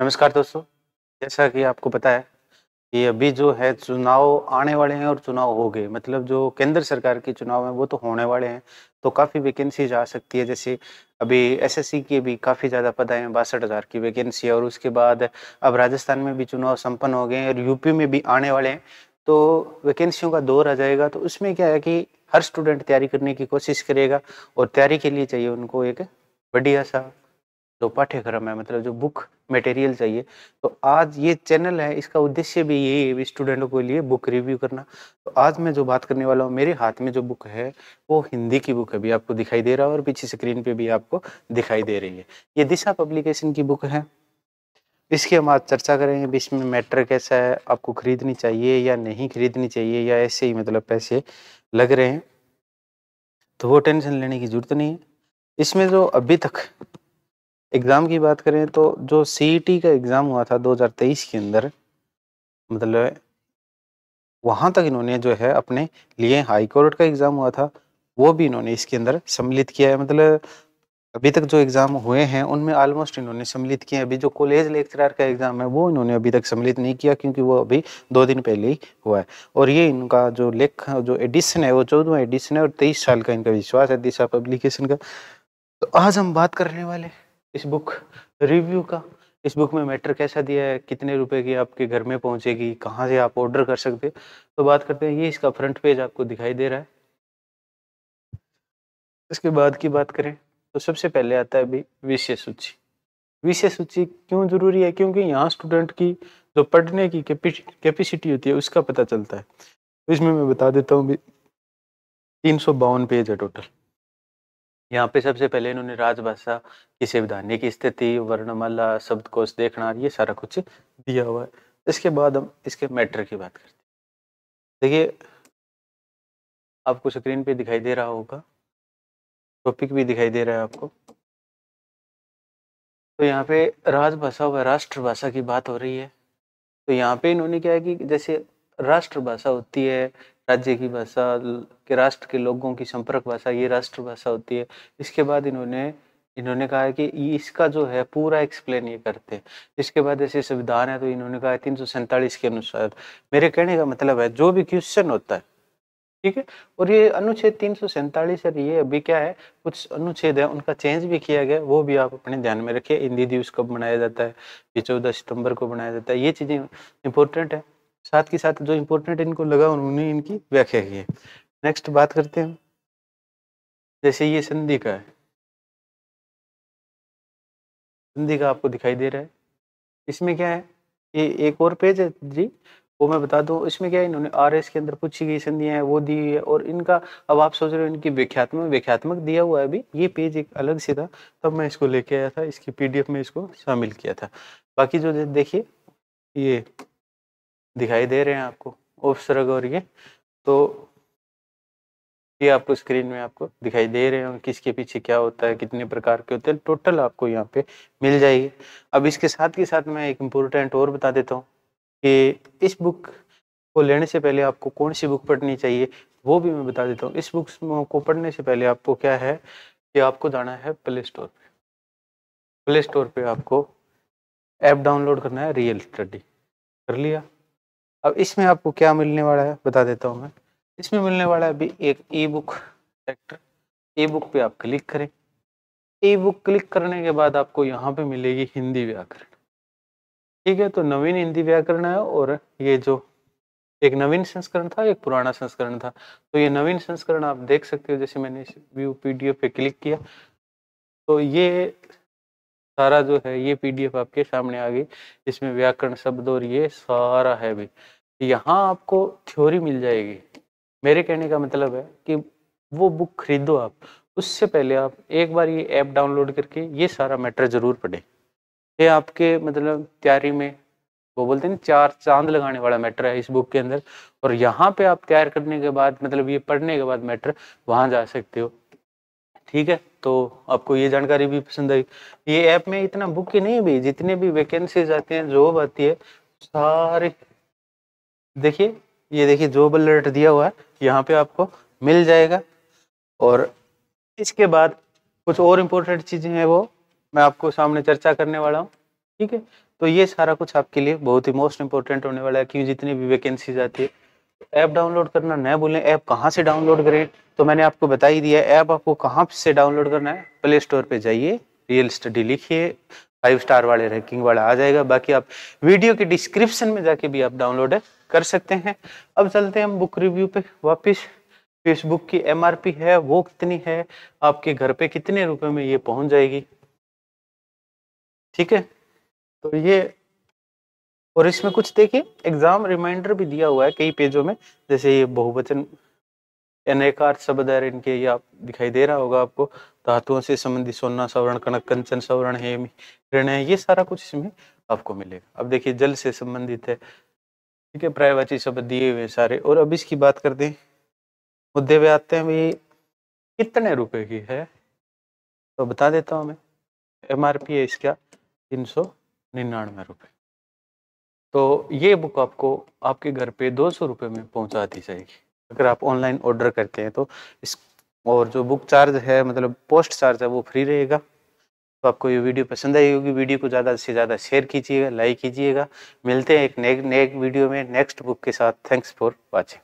नमस्कार दोस्तों जैसा कि आपको पता है कि अभी जो है चुनाव आने वाले हैं और चुनाव हो गए मतलब जो केंद्र सरकार के चुनाव हैं वो तो होने वाले हैं तो काफ़ी वैकेंसीज आ सकती है जैसे अभी एसएससी की भी काफ़ी ज़्यादा आए हैं बासठ हज़ार की वैकेंसी और उसके बाद अब राजस्थान में भी चुनाव संपन्न हो गए हैं और यूपी में भी आने वाले हैं तो वैकेंसियों का दौर आ जाएगा तो उसमें क्या है कि हर स्टूडेंट तैयारी करने की कोशिश करेगा और तैयारी के लिए चाहिए उनको एक बढ़िया सा जो पाठ्यक्रम है मतलब जो बुक मटेरियल चाहिए तो आज ये चैनल है इसका उद्देश्य भी यही है स्टूडेंटों के लिए बुक रिव्यू करना तो आज मैं जो बात करने वाला हूँ मेरे हाथ में जो बुक है वो हिंदी की बुक है भी आपको दिखाई दे रहा है और पीछे स्क्रीन पे भी आपको दिखाई दे रही है ये दिशा पब्लिकेशन की बुक है इसकी हम आज चर्चा करेंगे बीच में मैटर कैसा है आपको खरीदनी चाहिए या नहीं खरीदनी चाहिए या ऐसे ही मतलब पैसे लग रहे हैं तो वो टेंशन लेने की जरूरत नहीं है इसमें जो अभी तक एग्ज़ाम की बात करें तो जो सी e का एग्ज़ाम हुआ था 2023 के अंदर मतलब वहाँ तक इन्होंने जो है अपने लिए हाई कोर्ट का एग्ज़ाम हुआ था वो भी इन्होंने इसके अंदर सम्मिलित किया है मतलब अभी तक जो एग्ज़ाम हुए हैं उनमें ऑलमोस्ट इन्होंने सम्मिलित किए हैं अभी जो कॉलेज लेक्चरार का एग्ज़ाम है वो इन्होंने अभी तक सम्मिलित नहीं किया क्योंकि वो अभी दो दिन पहले ही हुआ है और ये इनका जो लेख जो एडिशन है वो चौदवा एडिशन है और तेईस साल का इनका विश्वास है दिशा पब्लिकेशन का तो आज हम बात करने वाले हैं इस बुक रिव्यू का इस बुक में मैटर कैसा दिया है कितने रुपए की आपके घर में पहुंचेगी कहाँ से आप ऑर्डर कर सकते हैं तो बात करते हैं ये इसका फ्रंट पेज आपको दिखाई दे रहा है इसके बाद की बात करें तो सबसे पहले आता है अभी विषय सूची विषय सूची क्यों जरूरी है क्योंकि यहाँ स्टूडेंट की जो पढ़ने की कैपेसिटी होती है उसका पता चलता है इसमें मैं बता देता हूँ भी तीन सौ बावन पेज है टोटल यहाँ पे सबसे पहले इन्होंने राजभाषा की स्थिति वर्णमाला शब्दकोश देखना ये सारा कुछ दिया हुआ है इसके बाद हम इसके मैटर की बात करते हैं देखिए आपको स्क्रीन पे दिखाई दे रहा होगा टॉपिक भी दिखाई दे रहा है आपको तो यहाँ पे राजभाषा व राष्ट्रभाषा की बात हो रही है तो यहाँ पे इन्होंने क्या है कि जैसे राष्ट्रभाषा होती है राज्य की भाषा के राष्ट्र के लोगों की संपर्क भाषा ये राष्ट्रभाषा होती है इसके बाद इन्होंने इन्होंने कहा है कि इसका जो है पूरा एक्सप्लेन ये करते हैं इसके बाद ऐसे संविधान है तो इन्होंने कहा तीन सौ सैंतालीस के अनुसार मेरे कहने का मतलब है जो भी क्वेश्चन होता है ठीक है और ये अनुच्छेद तीन सौ सैंतालीस है ये अभी क्या है कुछ अनुच्छेद है उनका चेंज भी किया गया वो भी आप अपने ध्यान में रखिए हिंदी दिवस कब मनाया जाता है ये चौदह सितंबर को मनाया जाता है ये चीज़ें इंपॉर्टेंट है साथ के साथ जो इम्पोर्टेंट इनको लगा उन्होंने इनकी व्याख्या की है नेक्स्ट बात करते हैं जैसे ये संधि का है संधि का आपको दिखाई दे रहा है इसमें क्या है ये एक और पेज है जी वो मैं बता दूं इसमें क्या है इन्होंने आर एस के अंदर पूछी गई संधियाँ हैं वो दी हुई है और इनका अब आप सोच रहे हो इनकी व्याख्यात्मक व्याख्यात्मक दिया हुआ है अभी ये पेज एक अलग से था तब मैं इसको लेके आया था इसकी पीडीएफ में इसको शामिल किया था बाकी जो देखिए ये दिखाई दे रहे हैं आपको उपसर्ग और ये तो ये आपको स्क्रीन में आपको दिखाई दे रहे हैं किसके पीछे क्या होता है कितने प्रकार के होते हैं टोटल आपको यहाँ पे मिल जाएगी अब इसके साथ के साथ मैं एक इम्पोर्टेंट और बता देता हूँ कि इस बुक को लेने से पहले आपको कौन सी बुक पढ़नी चाहिए वो भी मैं बता देता हूँ इस बुक्स को पढ़ने से पहले आपको क्या है कि आपको जाना है प्ले स्टोर पे प्ले स्टोर पे आपको ऐप डाउनलोड करना है रियल स्टडी कर लिया अब इसमें आपको क्या मिलने वाला है बता देता हूँ मैं इसमें मिलने वाला है अभी एक e book sector e book पे आप क्लिक करें ई बुक क्लिक करने के बाद आपको यहाँ पे मिलेगी हिंदी व्याकरण ठीक है तो नवीन हिंदी व्याकरण है और ये जो एक नवीन संस्करण था एक पुराना संस्करण था तो ये नवीन संस्करण आप देख सकते हो जैसे मैंने इस व्यू पी पे क्लिक किया तो ये सारा जो है ये पीडीएफ आपके सामने आ गई इसमें व्याकरण शब्द और ये सारा है भी यहाँ आपको थ्योरी मिल जाएगी मेरे कहने का मतलब है कि वो बुक खरीदो आप उससे पहले आप एक बार ये ऐप डाउनलोड करके ये सारा मैटर ज़रूर पढ़ें ये आपके मतलब तैयारी में वो बोलते हैं चार चांद लगाने वाला मैटर है इस बुक के अंदर और यहाँ पे आप तैयार करने के बाद मतलब ये पढ़ने के बाद मैटर वहाँ जा सकते हो ठीक है तो आपको ये जानकारी भी पसंद आई ये ऐप में इतना बुक ही नहीं भी जितने भी वैकेंसीज आते हैं जॉब आती है सारे देखिए ये देखिए जो अलर्ट दिया हुआ है यहाँ पे आपको मिल जाएगा और इसके बाद कुछ और इम्पोर्टेंट चीज़ें हैं वो मैं आपको सामने चर्चा करने वाला हूँ ठीक है तो ये सारा कुछ आपके लिए बहुत ही मोस्ट इम्पोर्टेंट होने वाला है क्योंकि जितनी भी वैकेंसीज आती है ऐप डाउनलोड करना न भूलें ऐप कहाँ से डाउनलोड करें तो मैंने आपको बता ही दिया ऐप आपको कहाँ से डाउनलोड करना है प्ले स्टोर पर जाइए रियल स्टडी लिखिए फाइव स्टार वाले रैंकिंग वाला आ जाएगा बाकी आप वीडियो के डिस्क्रिप्शन में जाके भी आप डाउनलोड है कर सकते हैं अब चलते हैं हम बुक रिव्यू पे वापस फेसबुक की एमआरपी है वो कितनी है आपके घर पे कितने रुपए में ये पहुंच जाएगी ठीक है तो ये और इसमें कुछ देखिए एग्जाम रिमाइंडर भी दिया हुआ है कई पेजों में जैसे ये बहुवचन अनेकार शब्द है इनके ये आप दिखाई दे रहा होगा आपको धातुओं से संबंधित सोना सवर्ण कनक कंचन सवर्ण हेम ऋण है ये सारा कुछ इसमें आपको मिलेगा अब देखिए जल से संबंधित है ठीक है प्रायवाची शब्द दिए हुए सारे और अब इसकी बात कर दें मुद्दे पे आते हैं भाई कितने रुपए की है तो बता देता हूँ मैं एम है इसका तीन सौ निन्यानवे रुपये तो ये बुक आपको आपके घर पे दो सौ रुपये में पहुँचा दी जाएगी अगर आप ऑनलाइन ऑर्डर करते हैं तो इस और जो बुक चार्ज है मतलब पोस्ट चार्ज है वो फ्री रहेगा तो आपको ये वीडियो पसंद आई होगी वीडियो को ज़्यादा से ज़्यादा शेयर कीजिएगा लाइक कीजिएगा मिलते हैं एक नए नए वीडियो में नेक्स्ट बुक के साथ थैंक्स फॉर वॉचिंग